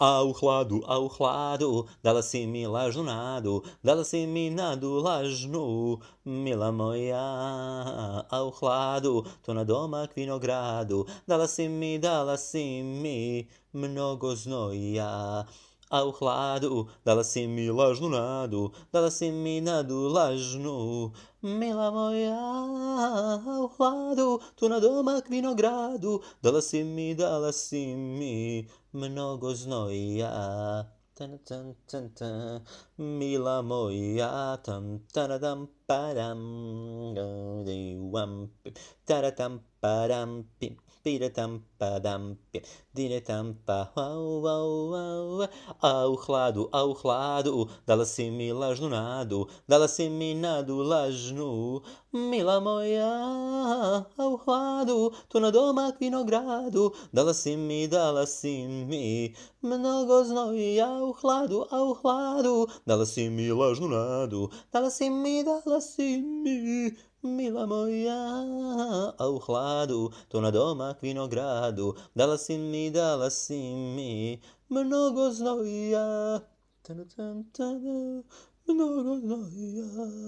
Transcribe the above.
A u hladu, a u hladu, dala si mi lažnu nadu, dala si mi nadu lažnu, mila moja. A u hladu, to na doma k vinogradu, dala si mi, dala si mi, mnogo znoja. ao lado, dala-se assim mi lasno nado, dala-se assim mi nado lasno, Mila moja ao lado, tu na domak vinogradu, dala si mi, dala si mi, mnogo znoja. Tan, tan, tan, tan. Mila moja, tam, taradam, param, taradam, param, pim piratampa dampe, diretampa, uau, uau, uau, ao lado, ao lado, dala se assim, milas no nado, dala se assim, minado las no, mila moia ao lado, tornador maquinogrado, dalassimi, dalassimi, menogos noi ao lado, ao lado, dalassimi, lasnunado, dala dalassimi. Mila moia ao lado, tornador maquinogrado, dalassimi, dalassimi, mnogozno e Menogos noia.